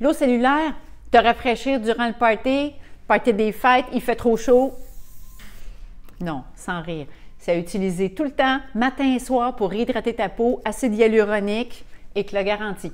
L'eau cellulaire, te rafraîchir durant le party, party des fêtes, il fait trop chaud. Non, sans rire. C'est à utiliser tout le temps, matin et soir, pour hydrater ta peau, acide hyaluronique, et que la garantie.